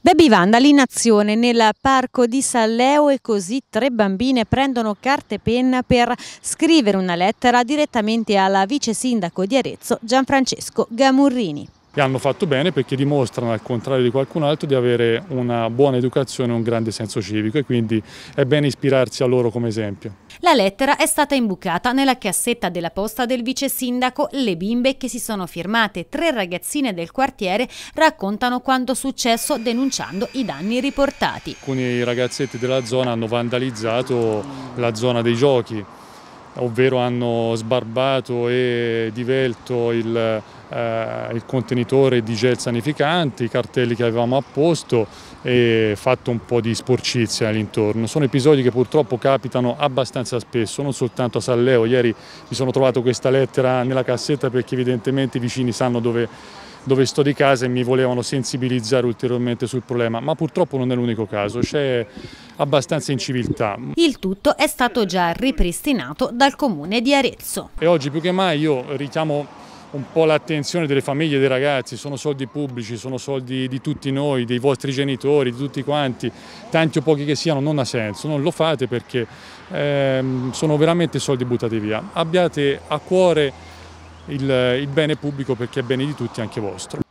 Baby Vandal in azione nel parco di San Leo e così tre bambine prendono carta e penna per scrivere una lettera direttamente alla vice sindaco di Arezzo Gianfrancesco Gamurrini e hanno fatto bene perché dimostrano, al contrario di qualcun altro, di avere una buona educazione e un grande senso civico e quindi è bene ispirarsi a loro come esempio. La lettera è stata imbucata nella cassetta della posta del vice sindaco. Le bimbe che si sono firmate, tre ragazzine del quartiere, raccontano quanto successo denunciando i danni riportati. Alcuni ragazzetti della zona hanno vandalizzato la zona dei giochi ovvero hanno sbarbato e divelto il, eh, il, contenitore di gel sanificante, i cartelli che avevamo apposto e fatto un po' di sporcizia all'intorno. Sono episodi che purtroppo capitano abbastanza spesso, non soltanto a San Leo. Ieri mi sono trovato questa lettera nella cassetta perché evidentemente i vicini sanno dove, dove sto di casa e mi volevano sensibilizzare ulteriormente sul problema, ma purtroppo non è l'unico caso. C'è abbastanza inciviltà. Il tutto è stato già ripristinato dal comune di Arezzo. E oggi più che mai io richiamo un po' l'attenzione delle famiglie e dei ragazzi, sono soldi pubblici, sono soldi di tutti noi, dei vostri genitori, di tutti quanti, tanti o pochi che siano, non ha senso, non lo fate perché ehm, sono veramente soldi buttati via. Abbiate a cuore il, il bene pubblico perché è bene di tutti anche vostro.